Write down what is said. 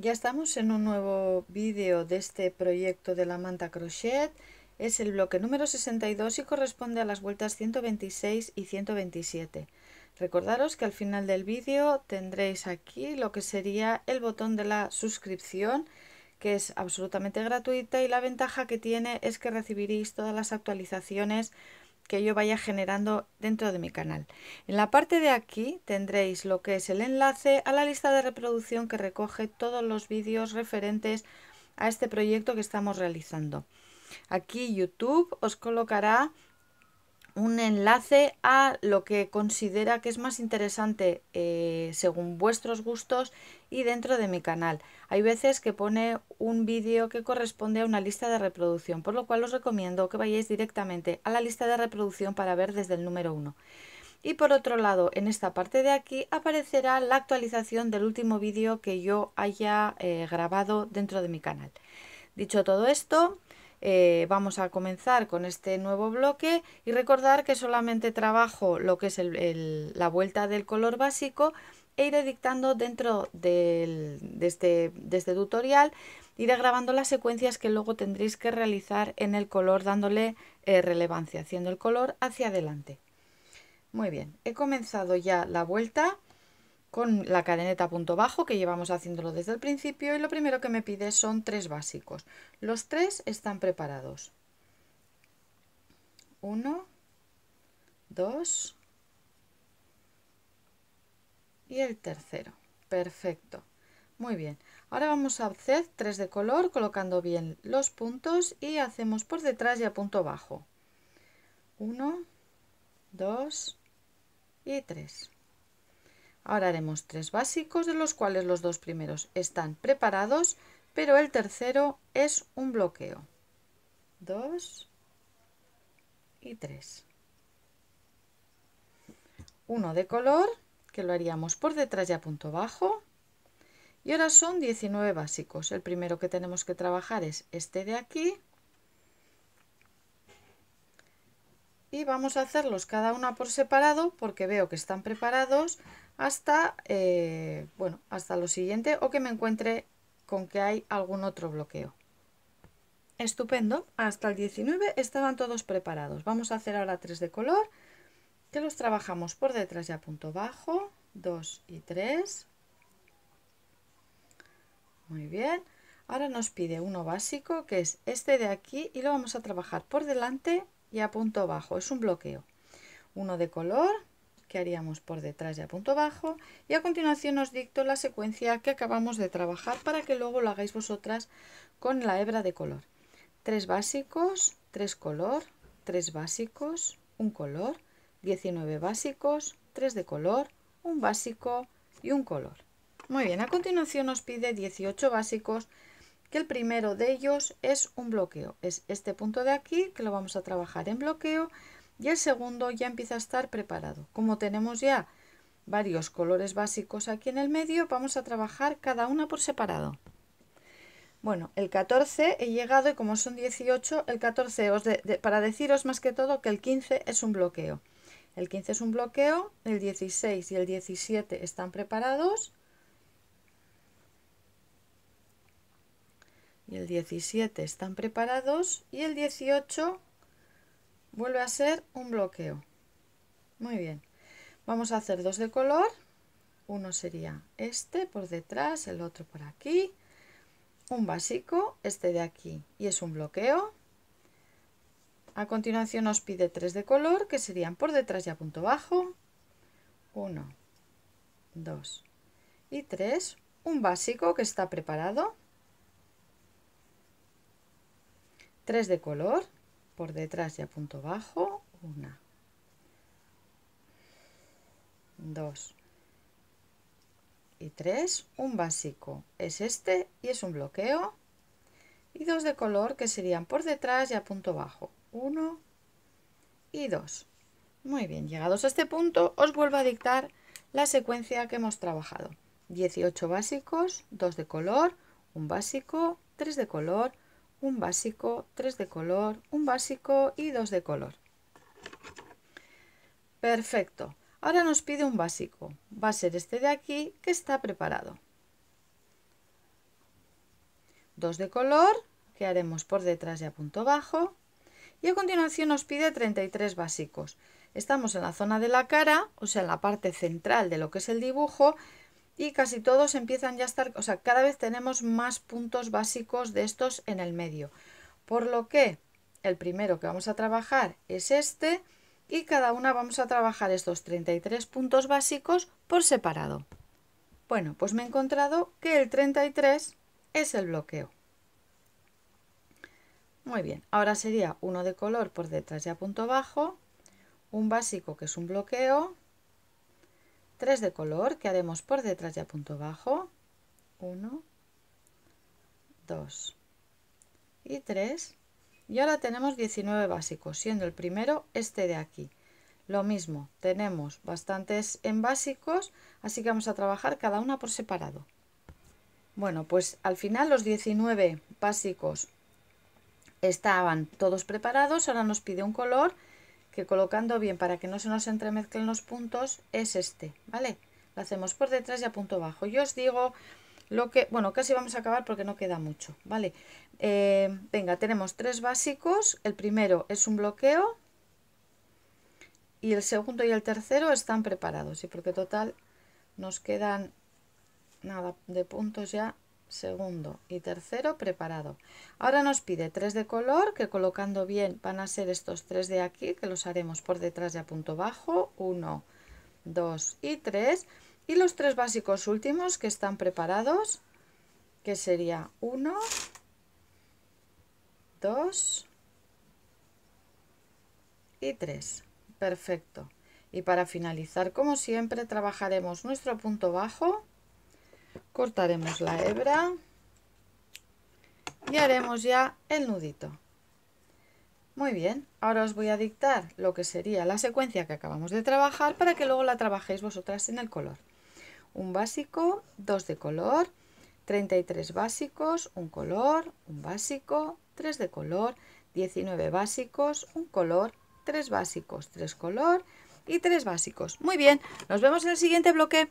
Ya estamos en un nuevo vídeo de este proyecto de la manta crochet. Es el bloque número 62 y corresponde a las vueltas 126 y 127. Recordaros que al final del vídeo tendréis aquí lo que sería el botón de la suscripción que es absolutamente gratuita y la ventaja que tiene es que recibiréis todas las actualizaciones que yo vaya generando dentro de mi canal. En la parte de aquí tendréis lo que es el enlace a la lista de reproducción que recoge todos los vídeos referentes a este proyecto que estamos realizando. Aquí YouTube os colocará un enlace a lo que considera que es más interesante eh, según vuestros gustos y dentro de mi canal. Hay veces que pone un vídeo que corresponde a una lista de reproducción, por lo cual os recomiendo que vayáis directamente a la lista de reproducción para ver desde el número 1. Y por otro lado, en esta parte de aquí aparecerá la actualización del último vídeo que yo haya eh, grabado dentro de mi canal. Dicho todo esto, eh, vamos a comenzar con este nuevo bloque y recordar que solamente trabajo lo que es la vuelta del color básico e iré dictando dentro este, de, este, tutorial, iré grabando las secuencias que luego tendréis que realizar en el color dándole eh, relevancia, haciendo el color hacia adelante. Muy bien, he comenzado ya la vuelta con la cadeneta punto bajo que llevamos haciéndolo desde el principio y lo primero que me pide son tres básicos. Los tres están preparados. 1, 2 y el tercero. Perfecto. Muy bien. Ahora vamos a hacer tres de color colocando bien los puntos y hacemos por detrás y a punto bajo. 1, 2 y 3. Ahora haremos tres básicos, de los cuales los dos primeros están preparados, pero el tercero es un bloqueo. Dos y tres. Uno de color, que lo haríamos por detrás ya a punto bajo. Y ahora son 19 básicos. El primero que tenemos que trabajar es este de aquí. Y vamos a hacerlos cada una por separado porque veo que están preparados, hasta, eh, bueno, hasta lo siguiente o que me encuentre con que hay algún otro bloqueo. Estupendo, hasta el 19 estaban todos preparados. Vamos a hacer ahora tres de color, que los trabajamos por detrás y a punto bajo, 2 y 3. Muy bien, ahora nos pide uno básico, que es este de aquí, y lo vamos a trabajar por delante y a punto bajo, es un bloqueo. Uno de color, que haríamos por detrás y a punto bajo y a continuación os dicto la secuencia que acabamos de trabajar para que luego lo hagáis vosotras con la hebra de color. Tres básicos, tres color, tres básicos, un color, 19 básicos, tres de color, un básico y un color. Muy bien, a continuación os pide 18 básicos, que el primero de ellos es un bloqueo. Es este punto de aquí que lo vamos a trabajar en bloqueo y el segundo ya empieza a estar preparado. Como tenemos ya varios colores básicos aquí en el medio, vamos a trabajar cada una por separado. Bueno, el 14 he llegado y como son 18, el 14, para deciros más que todo que el 15 es un bloqueo. El 15 es un bloqueo, el 16 y el 17 están preparados. Y el 17 están preparados y el 18 vuelve a ser un bloqueo muy bien vamos a hacer dos de color uno sería este por detrás el otro por aquí un básico este de aquí y es un bloqueo a continuación nos pide tres de color que serían por detrás y a punto bajo uno, dos y tres, un básico que está preparado tres de color por detrás y a punto bajo, una, dos y tres, un básico, es este y es un bloqueo, y dos de color que serían por detrás y a punto bajo, uno y dos. Muy bien, llegados a este punto os vuelvo a dictar la secuencia que hemos trabajado. 18 básicos, dos de color, un básico, tres de color, un básico, tres de color, un básico y dos de color. Perfecto. Ahora nos pide un básico. Va a ser este de aquí que está preparado. Dos de color, que haremos por detrás de a punto bajo. Y a continuación nos pide 33 básicos. Estamos en la zona de la cara, o sea, en la parte central de lo que es el dibujo, y casi todos empiezan ya a estar, o sea, cada vez tenemos más puntos básicos de estos en el medio. Por lo que el primero que vamos a trabajar es este y cada una vamos a trabajar estos 33 puntos básicos por separado. Bueno, pues me he encontrado que el 33 es el bloqueo. Muy bien, ahora sería uno de color por detrás a punto bajo, un básico que es un bloqueo, 3 de color que haremos por detrás ya punto bajo 1 2 y 3 y ahora tenemos 19 básicos siendo el primero este de aquí lo mismo tenemos bastantes en básicos así que vamos a trabajar cada una por separado bueno pues al final los 19 básicos estaban todos preparados ahora nos pide un color que colocando bien para que no se nos entremezclen los puntos es este, ¿vale? Lo hacemos por detrás y a punto bajo. Yo os digo lo que, bueno, casi vamos a acabar porque no queda mucho, ¿vale? Eh, venga, tenemos tres básicos. El primero es un bloqueo y el segundo y el tercero están preparados. Y porque total nos quedan nada de puntos ya segundo y tercero preparado. Ahora nos pide tres de color, que colocando bien van a ser estos tres de aquí, que los haremos por detrás de a punto bajo, uno dos y tres Y los tres básicos últimos que están preparados, que sería uno 2 y 3. Perfecto. Y para finalizar, como siempre, trabajaremos nuestro punto bajo, cortaremos la hebra y haremos ya el nudito muy bien, ahora os voy a dictar lo que sería la secuencia que acabamos de trabajar para que luego la trabajéis vosotras en el color. Un básico, dos de color, 33 básicos, un color, un básico, tres de color, 19 básicos, un color, tres básicos, tres color y tres básicos. Muy bien, nos vemos en el siguiente bloque.